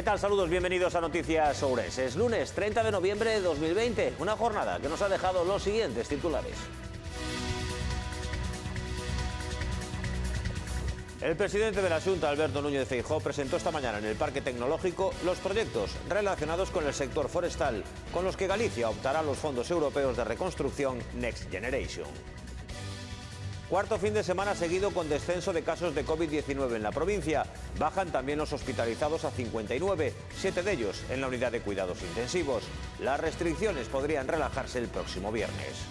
¿Qué tal? Saludos, bienvenidos a Noticias Sobres. Es lunes 30 de noviembre de 2020, una jornada que nos ha dejado los siguientes titulares. El presidente de la Junta, Alberto Núñez Feijó, presentó esta mañana en el Parque Tecnológico los proyectos relacionados con el sector forestal, con los que Galicia optará los fondos europeos de reconstrucción Next Generation. Cuarto fin de semana seguido con descenso de casos de COVID-19 en la provincia. Bajan también los hospitalizados a 59, siete de ellos en la unidad de cuidados intensivos. Las restricciones podrían relajarse el próximo viernes.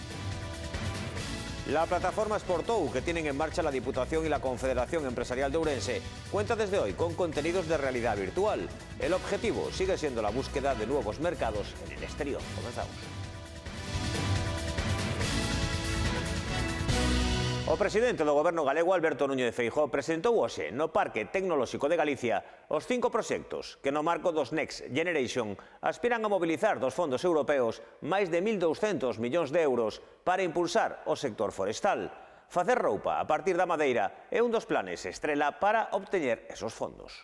La plataforma Sportou, que tienen en marcha la Diputación y la Confederación Empresarial de Urense, cuenta desde hoy con contenidos de realidad virtual. El objetivo sigue siendo la búsqueda de nuevos mercados en el exterior. Comenzamos. O presidente do goberno galego Alberto Núñez Feijó presentou hoxe no Parque Tecnolóxico de Galicia os cinco proxectos que no marco dos Next Generation aspiran a mobilizar dos fondos europeos máis de 1.200 millóns de euros para impulsar o sector forestal. Facer roupa a partir da madeira é un dos planes estrela para obtener esos fondos.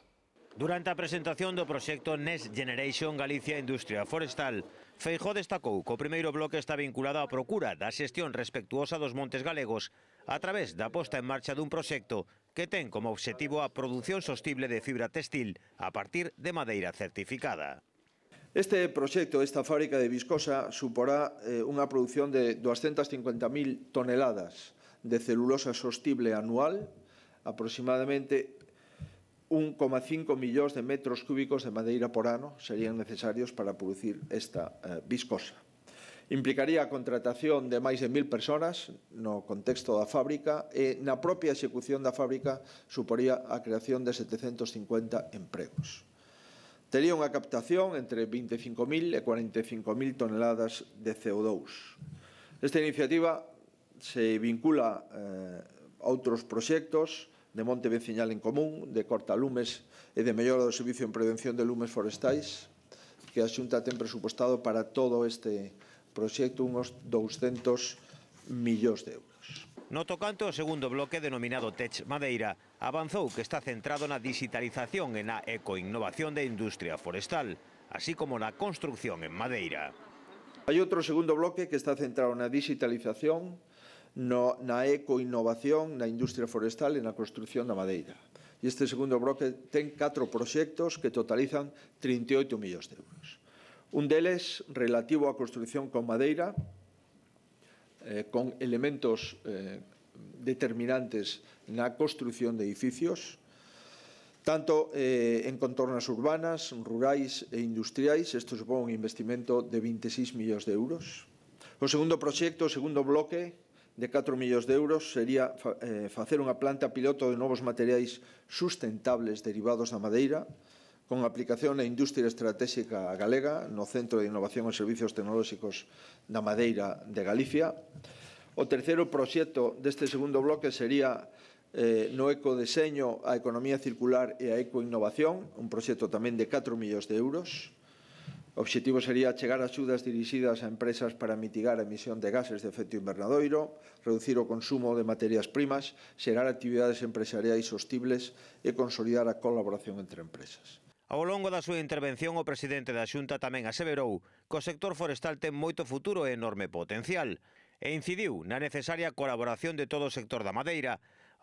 Durante a presentación do proxecto Next Generation Galicia Industria Forestal, Feijó destacou que o primeiro bloque está vinculado á procura da xestión respectuosa dos montes galegos a través da posta en marcha dun proxecto que ten como obxectivo a produción sostible de fibra textil a partir de madeira certificada. Este proxecto, esta fábrica de viscosa, suporá eh, unha produción de 250.000 toneladas de celulosa sostible anual, aproximadamente 1,5 millóns de metros cúbicos de madeira por ano serían necesarios para producir esta eh, viscosa implicaría a contratación de máis de mil personas no contexto da fábrica e na propia execución da fábrica suporía a creación de 750 empregos. Tería unha captación entre 25.000 e 45.000 toneladas de CO2. Esta iniciativa se vincula eh, a outros proxectos de monte vecinal en común, de cortalumes e de mellora do servicio en prevención de lumes forestais que a Xunta ten presupostado para todo este proxecto proxecto unhos 200 millóns de euros. No tocante o segundo bloque denominado Tech Madeira, avanzou que está centrado na digitalización e na ecoinnovación da industria forestal, así como na construcción en Madeira. Hai outro segundo bloque que está centrado na digitalización, no, na ecoinnovación, na industria forestal e na construcción da madeira. E este segundo bloque ten 4 proxectos que totalizan 38 millóns de euros. Un deles relativo á construción con madeira, eh, con elementos eh, determinantes na construción de edificios, tanto eh, en contornas urbanas, rurais e industriais, isto supón un investimento de 26 millóns de euros. O segundo proxecto, o segundo bloque, de 4 millóns de euros sería eh, facer unha planta piloto de novos materiais sustentables derivados da madeira, con aplicación na industria estratégica galega no Centro de Innovación e Servicios Tecnolóxicos da Madeira de Galicia. O terceiro proxecto deste segundo bloque sería eh, no ecodeseño a economía circular e a ecoinnovación, un proxecto tamén de 4 millóns de euros. O obxectivo sería chegar axudas dirixidas a empresas para mitigar a emisión de gases de efecto invernadoiro, reducir o consumo de materias primas, xerar actividades empresariais sostibles e consolidar a colaboración entre empresas. Ao longo da súa intervención, o presidente da Xunta tamén aseverou que o sector forestal ten moito futuro e enorme potencial e incidiu na necesaria colaboración de todo o sector da madeira.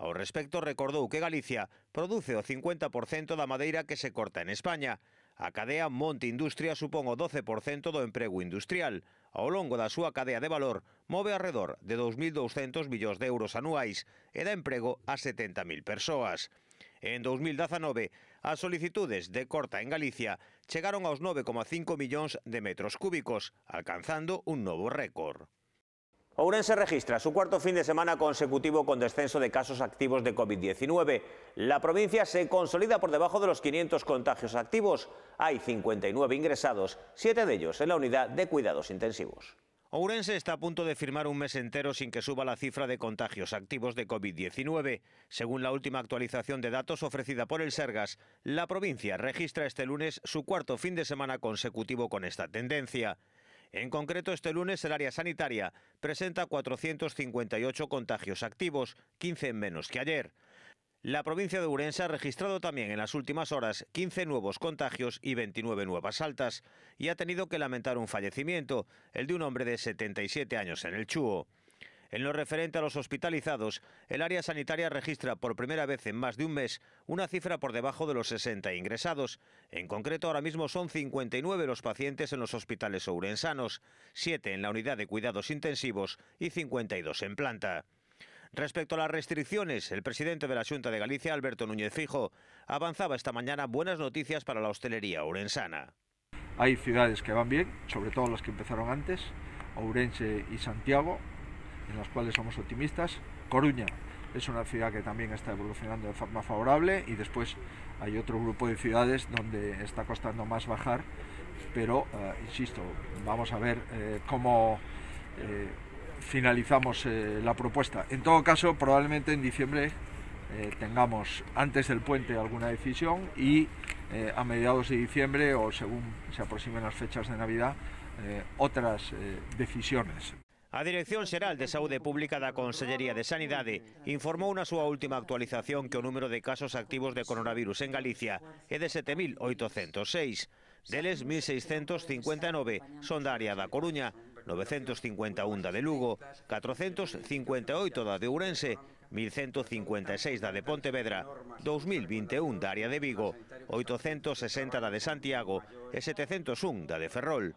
Ao respecto, recordou que Galicia produce o 50% da madeira que se corta en España. A cadea Monte Industria supón o 12% do emprego industrial. Ao longo da súa cadea de valor, move alrededor de 2.200 millóns de euros anuais e dá emprego a 70.000 persoas. En 2019, A solicitudes de corta en Galicia llegaron a los 9,5 millones de metros cúbicos, alcanzando un nuevo récord. Ourense registra su cuarto fin de semana consecutivo con descenso de casos activos de COVID-19. La provincia se consolida por debajo de los 500 contagios activos. Hay 59 ingresados, 7 de ellos en la unidad de cuidados intensivos. Ourense está a punto de firmar un mes entero sin que suba la cifra de contagios activos de COVID-19. Según la última actualización de datos ofrecida por el Sergas, la provincia registra este lunes su cuarto fin de semana consecutivo con esta tendencia. En concreto, este lunes el área sanitaria presenta 458 contagios activos, 15 menos que ayer. La provincia de Urense ha registrado también en las últimas horas 15 nuevos contagios y 29 nuevas altas y ha tenido que lamentar un fallecimiento, el de un hombre de 77 años en el Chuo. En lo referente a los hospitalizados, el área sanitaria registra por primera vez en más de un mes una cifra por debajo de los 60 ingresados. En concreto, ahora mismo son 59 los pacientes en los hospitales ourensanos, 7 en la unidad de cuidados intensivos y 52 en planta. Respecto a las restricciones, el presidente de la Junta de Galicia, Alberto Núñez Fijo, avanzaba esta mañana buenas noticias para la hostelería ourensana. Hay ciudades que van bien, sobre todo las que empezaron antes, Ourense y Santiago, en las cuales somos optimistas. Coruña es una ciudad que también está evolucionando de forma favorable y después hay otro grupo de ciudades donde está costando más bajar, pero, eh, insisto, vamos a ver eh, cómo... Eh, finalizamos eh, la propuesta. En todo caso, probablemente en diciembre eh, tengamos antes del puente alguna decisión y eh, a mediados de diciembre o según se aproximen las fechas de Navidad, eh, otras eh, decisiones. A Dirección Xeral de Saúde Pública da Consellería de Sanidade informou na súa última actualización que o número de casos activos de coronavirus en Galicia é de 7.806. Deles, 1.659 son da área da Coruña, 951 da de Lugo, 458 da de Ourense, 1156 da de Pontevedra, 2021 da área de Vigo, 860 da de Santiago e 701 da de Ferrol.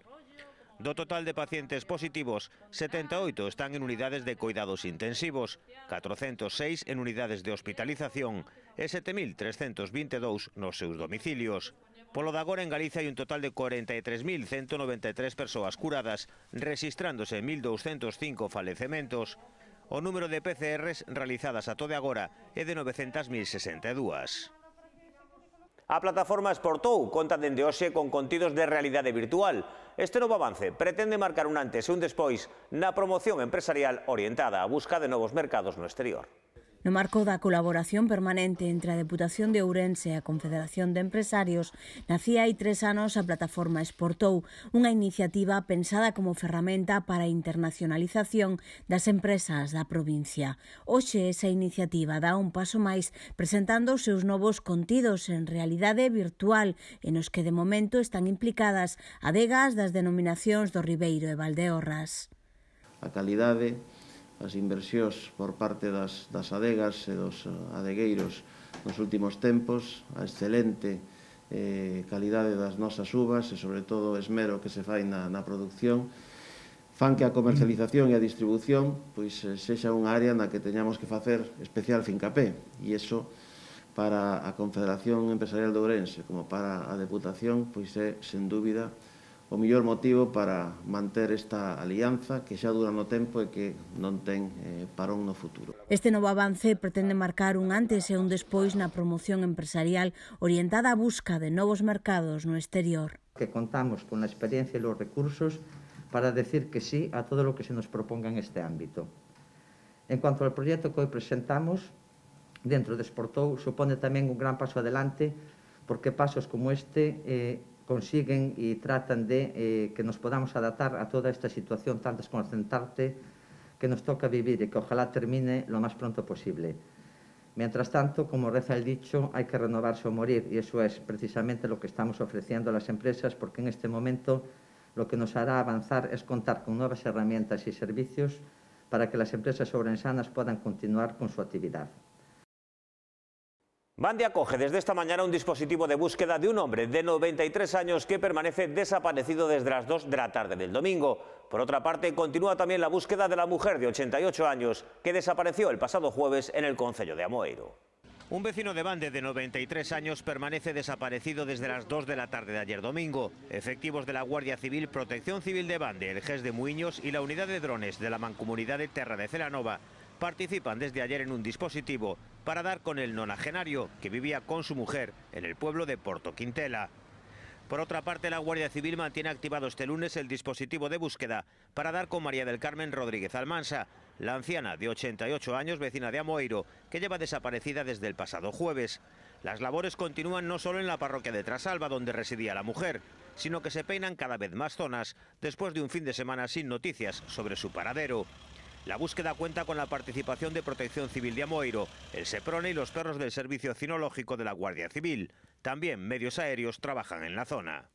Do total de pacientes positivos, 78 están en unidades de cuidados intensivos, 406 en unidades de hospitalización e 7.322 nos seus domicilios. Polo de agora en Galicia hai un total de 43.193 persoas curadas, registrándose 1.205 falecementos. O número de PCRs realizadas a todo agora é de 900.062. A plataforma Exportou conta dende hoxe con contidos de realidade virtual. Este novo avance pretende marcar un antes e un despois na promoción empresarial orientada a busca de novos mercados no exterior. No marco da colaboración permanente entre a Deputación de Ourense e a Confederación de Empresarios, nacía hai tres anos a plataforma Exportou, unha iniciativa pensada como ferramenta para a internacionalización das empresas da provincia. Hoxe esa iniciativa dá un paso máis presentando os seus novos contidos en realidade virtual e nos que de momento están implicadas adegas das denominacións do Ribeiro e Valdeorras. A calidade as inversións por parte das, das adegas e dos eh, adegueiros nos últimos tempos, a excelente eh, calidade das nosas uvas e sobre todo o esmero que se fai na, na producción, fan que a comercialización e a distribución pois eh, sexa unha área na que teñamos que facer especial fincapé e iso para a Confederación Empresarial de Ourense como para a Deputación pois é sen dúbida o mellor motivo para manter esta alianza que xa dura no tempo e que non ten eh, parón no futuro. Este novo avance pretende marcar un antes e un despois na promoción empresarial orientada á busca de novos mercados no exterior. Que contamos con a experiencia e os recursos para decir que sí a todo o que se nos proponga en este ámbito. En cuanto ao proxecto que hoy presentamos, dentro de Exportou, supone tamén un gran paso adelante porque pasos como este eh, consiguen y e tratan de eh, que nos podamos adaptar a toda esta situación tan desconcertante que nos toca vivir y e que ojalá termine lo más pronto posible. Mientras tanto, como reza el dicho, hay que renovarse o morir y eso es precisamente lo que estamos ofreciendo a las empresas porque en este momento lo que nos hará avanzar es contar con nuevas herramientas y servicios para que las empresas sobrensanas puedan continuar con su actividad. Bande acoge desde esta mañana un dispositivo de búsqueda de un hombre de 93 años que permanece desaparecido desde las 2 de la tarde del domingo. Por otra parte, continúa también la búsqueda de la mujer de 88 años que desapareció el pasado jueves en el Concello de Amoeiro. Un vecino de Bande de 93 años permanece desaparecido desde las 2 de la tarde de ayer domingo. Efectivos de la Guardia Civil, Protección Civil de Bande, el GES de Muiños y la unidad de drones de la Mancomunidad de Terra de Celanova participan desde ayer en un dispositivo para dar con el nonagenario que vivía con su mujer en el pueblo de Porto Quintela. Por otra parte, la Guardia Civil mantiene activado este lunes el dispositivo de búsqueda para dar con María del Carmen Rodríguez Almansa, la anciana de 88 años, vecina de Amoeiro, que lleva desaparecida desde el pasado jueves. Las labores continúan no solo en la parroquia de Trasalba, donde residía la mujer, sino que se peinan cada vez más zonas después de un fin de semana sin noticias sobre su paradero. La búsqueda cuenta con la participación de Protección Civil de Amoiro, el SEPRONE y los perros del Servicio Cinológico de la Guardia Civil. También medios aéreos trabajan en la zona.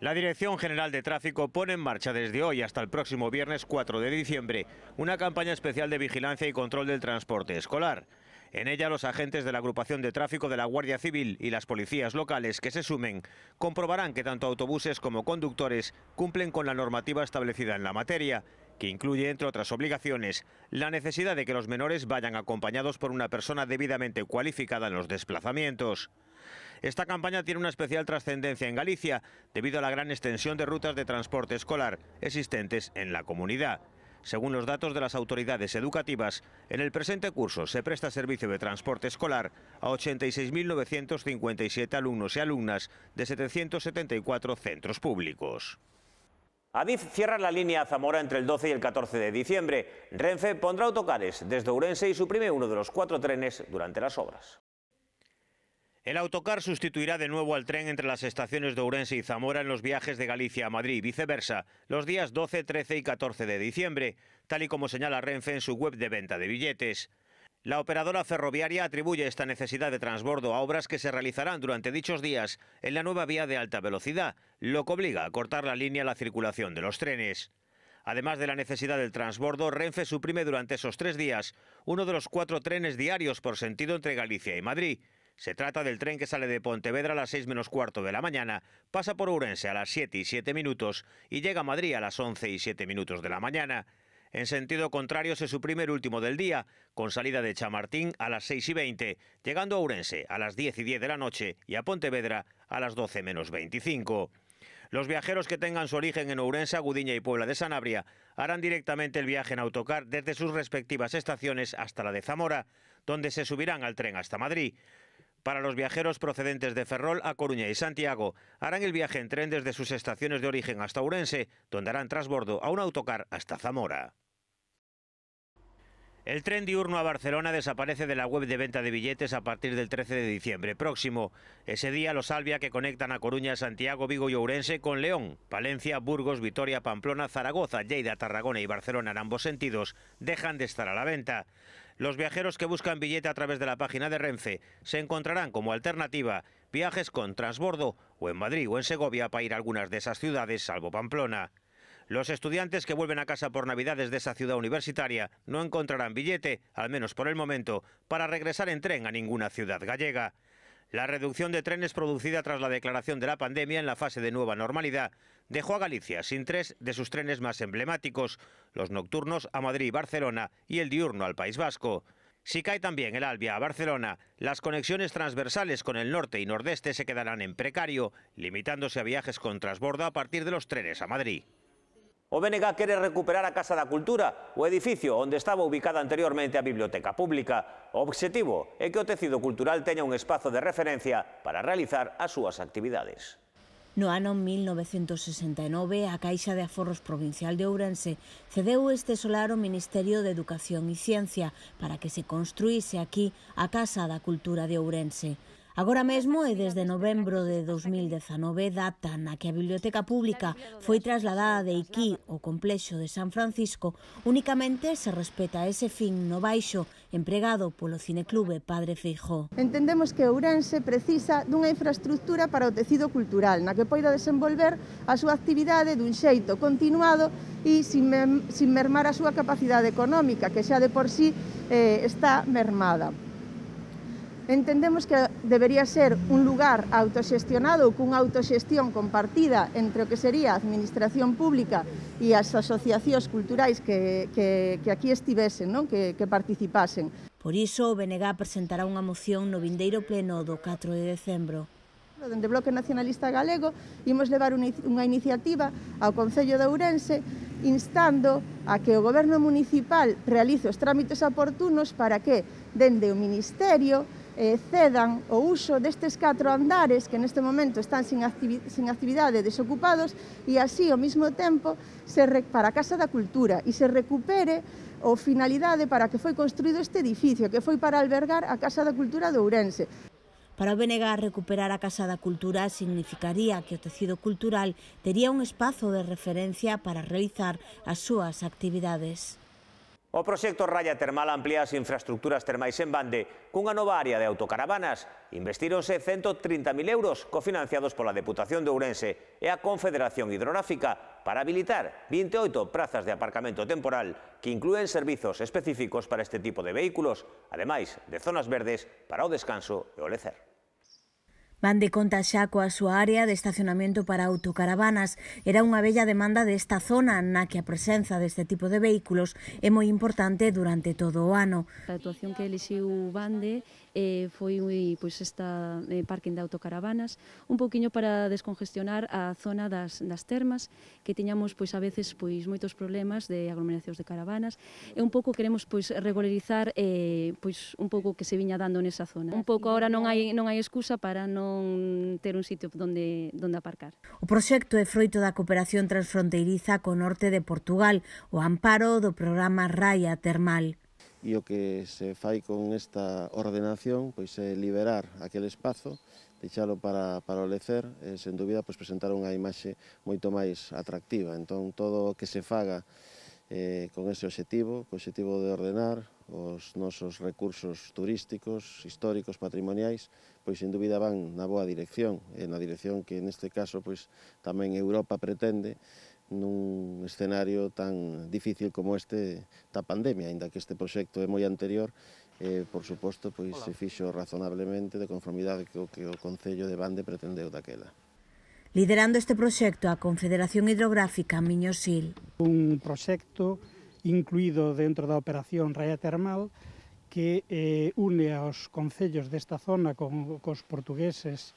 La Dirección General de Tráfico pone en marcha desde hoy hasta el próximo viernes 4 de diciembre una campaña especial de vigilancia y control del transporte escolar. En ella los agentes de la agrupación de tráfico de la Guardia Civil y las policías locales que se sumen comprobarán que tanto autobuses como conductores cumplen con la normativa establecida en la materia que incluye, entre otras obligaciones, la necesidad de que los menores vayan acompañados por una persona debidamente cualificada en los desplazamientos. Esta campaña tiene una especial trascendencia en Galicia debido a la gran extensión de rutas de transporte escolar existentes en la comunidad. Según los datos de las autoridades educativas, en el presente curso se presta servicio de transporte escolar a 86.957 alumnos y alumnas de 774 centros públicos. Adif cierra la línea Zamora entre el 12 y el 14 de diciembre. Renfe pondrá autocares desde Ourense y suprime uno de los cuatro trenes durante las obras. El autocar sustituirá de nuevo al tren entre las estaciones de Ourense y Zamora en los viajes de Galicia a Madrid y viceversa, los días 12, 13 y 14 de diciembre, tal y como señala Renfe en su web de venta de billetes. La operadora ferroviaria atribuye esta necesidad de transbordo a obras que se realizarán durante dichos días en la nueva vía de alta velocidad, lo que obliga a cortar la línea a la circulación de los trenes. Además de la necesidad del transbordo, Renfe suprime durante esos tres días uno de los cuatro trenes diarios por sentido entre Galicia y Madrid. Se trata del tren que sale de Pontevedra a las 6 menos cuarto de la mañana, pasa por Urense a las 7 y 7 minutos y llega a Madrid a las 11 y 7 minutos de la mañana. En sentido contrario, se suprime el último del día, con salida de Chamartín a las 6 y 20, llegando a Urense a las 10 y 10 de la noche y a Pontevedra a las 12 menos 25. Los viajeros que tengan su origen en Ourense, Gudiña y Puebla de Sanabria harán directamente el viaje en autocar desde sus respectivas estaciones hasta la de Zamora, donde se subirán al tren hasta Madrid. Para los viajeros procedentes de Ferrol, A Coruña y Santiago, harán el viaje en tren desde sus estaciones de origen hasta Urense, donde harán trasbordo a un autocar hasta Zamora. El tren diurno a Barcelona desaparece de la web de venta de billetes a partir del 13 de diciembre próximo. Ese día los alvia que conectan a Coruña, Santiago, Vigo y Ourense con León, Palencia, Burgos, Vitoria, Pamplona, Zaragoza, Lleida, Tarragona y Barcelona en ambos sentidos dejan de estar a la venta. Los viajeros que buscan billete a través de la página de Renfe se encontrarán como alternativa viajes con transbordo o en Madrid o en Segovia para ir a algunas de esas ciudades salvo Pamplona. Los estudiantes que vuelven a casa por Navidades de esa ciudad universitaria no encontrarán billete, al menos por el momento, para regresar en tren a ninguna ciudad gallega. La reducción de trenes producida tras la declaración de la pandemia en la fase de nueva normalidad dejó a Galicia sin tres de sus trenes más emblemáticos, los nocturnos a Madrid y Barcelona y el diurno al País Vasco. Si cae también el Albia a Barcelona, las conexiones transversales con el norte y nordeste se quedarán en precario, limitándose a viajes con transbordo a partir de los trenes a Madrid. O BNG quere recuperar a Casa da Cultura, o edificio onde estaba ubicada anteriormente a Biblioteca Pública. O obxectivo é que o tecido cultural teña un espazo de referencia para realizar as súas actividades. No ano 1969, a Caixa de Aforros Provincial de Ourense cedeu este solar ao Ministerio de Educación e Ciencia para que se construíse aquí a Casa da Cultura de Ourense. Agora mesmo e desde novembro de 2019 data na que a Biblioteca Pública foi trasladada de Iquí o complexo de San Francisco, únicamente se respeta ese fin no baixo empregado polo Cineclube Padre Feijó. Entendemos que Ourense precisa dunha infraestructura para o tecido cultural, na que poida desenvolver a súa actividade dun xeito continuado e sin, mermar a súa capacidade económica, que xa de por sí eh, está mermada entendemos que debería ser un lugar autoxestionado cunha autoxestión compartida entre o que sería a administración pública e as asociacións culturais que, que, que aquí estivesen, non? Que, que participasen. Por iso, o BNG presentará unha moción no vindeiro pleno do 4 de decembro dende o Bloque Nacionalista Galego, imos levar unha iniciativa ao Concello de Ourense instando a que o Goberno Municipal realice os trámites oportunos para que, dende o Ministerio, Eh, cedan o uso destes catro andares que neste momento están sin, sin actividade desocupados e así ao mesmo tempo se para a Casa da Cultura e se recupere o finalidade para que foi construído este edificio, que foi para albergar a Casa da Cultura de Ourense. Para o BNG recuperar a Casa da Cultura significaría que o tecido cultural tería un espazo de referencia para realizar as súas actividades. O proxecto Raya Termal amplía as infraestructuras termais en Bande cunha nova área de autocaravanas. Investironse 130.000 euros cofinanciados pola Deputación de Ourense e a Confederación Hidrográfica para habilitar 28 prazas de aparcamento temporal que incluen servizos específicos para este tipo de vehículos, ademais de zonas verdes para o descanso e o lecer. Van de conta xa coa súa área de estacionamento para autocaravanas. Era unha bella demanda desta zona na que a presenza deste tipo de vehículos é moi importante durante todo o ano. A actuación que elixiu Bande eh, foi pois esta eh, parking de autocaravanas, un pouquiño para descongestionar a zona das, das termas, que tiñamos pois a veces pois moitos problemas de aglomeracións de caravanas, e un pouco queremos pois regularizar eh, pois un pouco que se viña dando nesa zona. Un pouco agora non hai non hai excusa para non non ter un sitio donde, donde aparcar. O proxecto é froito da cooperación transfronteiriza co norte de Portugal, o amparo do programa Raya Termal. E o que se fai con esta ordenación pois é liberar aquel espazo deixalo para, para o lecer, e, sen dúbida, pois, presentar unha imaxe moito máis atractiva. Entón, todo o que se faga eh, con ese objetivo, co objetivo de ordenar, os nosos recursos turísticos, históricos, patrimoniais, pois sen dúbida van na boa dirección, e na dirección que neste caso pois tamén Europa pretende nun escenario tan difícil como este da pandemia, aínda que este proxecto é moi anterior, e, por suposto, pois Hola. se fixo razonablemente de conformidade co que o Concello de Bande pretendeu daquela. Liderando este proxecto a Confederación Hidrográfica Sil. Un proxecto incluído dentro da operación Raia Termal, que eh, une aos concellos desta zona con, cos portugueses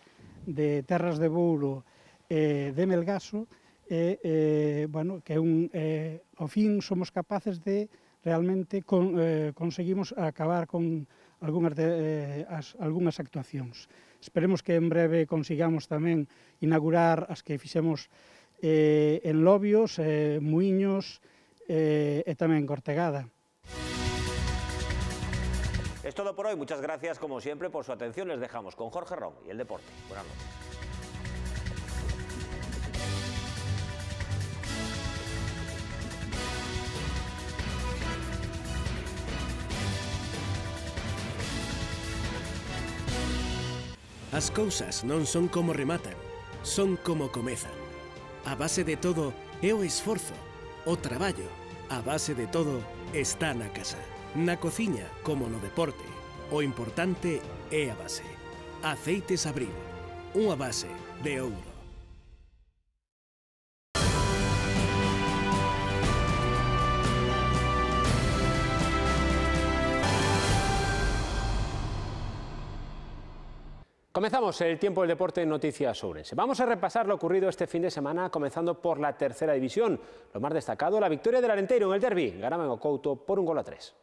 de Terras de Bouro e eh, de Melgaso, e, eh, bueno, que un, eh, ao fin somos capaces de realmente con, eh, conseguimos acabar con algunhas, de, eh, as, algunhas actuacións. Esperemos que en breve consigamos tamén inaugurar as que fixemos eh, en Lobios, eh, Muiños, Eh, está tamén cortegada. Es todo por hoy. Muchas gracias, como siempre, por su atención. Les dejamos con Jorge Ron y el deporte. Buenas noches. Las cosas no son como rematan, son como comezan. A base de todo é o esforzo, o trabajo, a base de todo, está na casa. Na cocina, como no deporte, o importante é e a base. Aceites Abril, una base de ouro. Comenzamos el tiempo del deporte en Noticias Ourense. Vamos a repasar lo ocurrido este fin de semana, comenzando por la tercera división. Lo más destacado, la victoria del Arenteiro en el derby. en Ocouto por un gol a tres.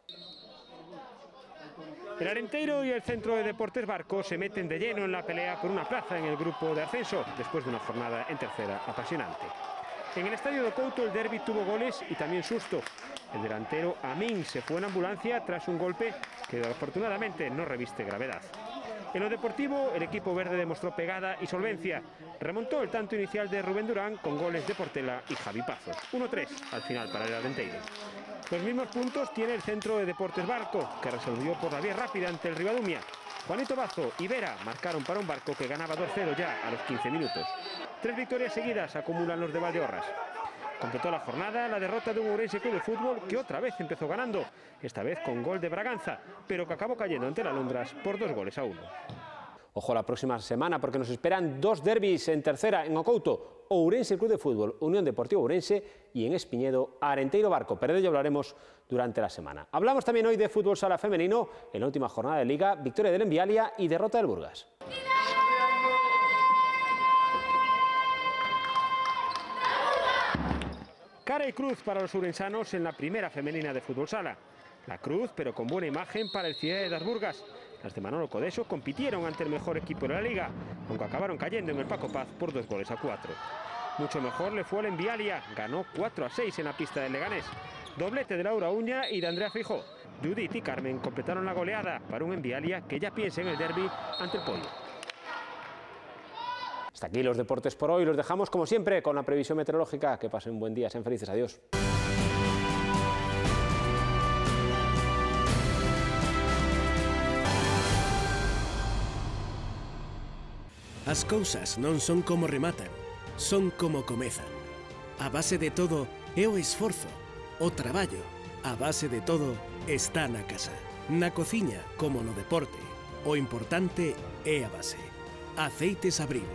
El Arenteiro y el Centro de Deportes Barco se meten de lleno en la pelea por una plaza en el grupo de ascenso, después de una jornada en tercera apasionante. En el estadio de Couto el derby tuvo goles y también susto. El delantero Amin se fue en ambulancia tras un golpe que afortunadamente no reviste gravedad. En lo deportivo, el equipo verde demostró pegada y solvencia. Remontó el tanto inicial de Rubén Durán con goles de Portela y Javi Pazos. 1-3 al final para el Arenteiro. Los mismos puntos tiene el centro de Deportes Barco, que resolvió por la vía rápida ante el Rivadumia. Juanito Bazo y Vera marcaron para un barco que ganaba 2-0 ya a los 15 minutos. Tres victorias seguidas acumulan los de Valdeorras. Completó la jornada la derrota de un Urense Club de Fútbol que otra vez empezó ganando, esta vez con gol de Braganza, pero que acabó cayendo ante la Londras por dos goles a uno. Ojo a la próxima semana porque nos esperan dos derbis en tercera en Ocouto, Ourense Club de Fútbol, Unión Deportiva Ourense y en Espiñedo, Arenteiro Barco. Pero de ello hablaremos durante la semana. Hablamos también hoy de fútbol sala femenino en la última jornada de liga, victoria del Envialia y derrota del Burgas. Cara y cruz para los urensanos en la primera femenina de fútbol sala. La cruz, pero con buena imagen para el Ciudad de las Burgas. Las de Manolo Codeso compitieron ante el mejor equipo de la liga, aunque acabaron cayendo en el Paco Paz por dos goles a cuatro. Mucho mejor le fue el Envialia, ganó 4 a 6 en la pista del Leganés. Doblete de Laura Uña y de Andrea Fijó. Judith y Carmen completaron la goleada para un Envialia que ya piensa en el derby ante el Pollo aquí los deportes por hoy. Los dejamos, como siempre, con la previsión meteorológica. Que pasen buen día, sean felices. Adiós. Las cosas no son como rematan, son como comezan. A base de todo es o o trabajo. A base de todo está a casa. Na cocina como no deporte, o importante e a base. Aceites Abril.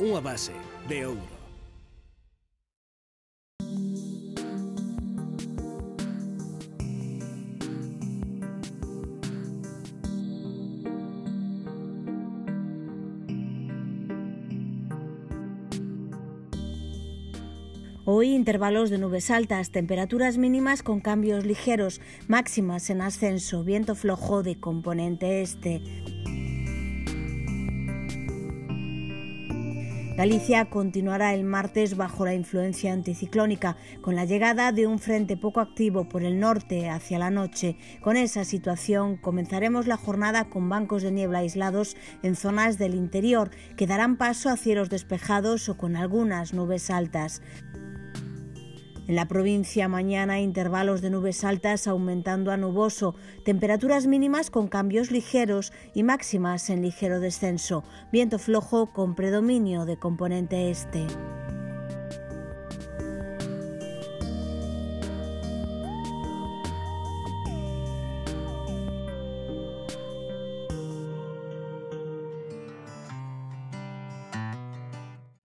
...una base de oro. Hoy intervalos de nubes altas, temperaturas mínimas con cambios ligeros, máximas en ascenso, viento flojo de componente este. Galicia continuará el martes bajo la influencia anticiclónica, con la llegada de un frente poco activo por el norte hacia la noche. Con esa situación comenzaremos la jornada con bancos de niebla aislados en zonas del interior, que darán paso a cielos despejados o con algunas nubes altas. En la provincia mañana intervalos de nubes altas aumentando a nuboso, temperaturas mínimas con cambios ligeros y máximas en ligero descenso, viento flojo con predominio de componente este.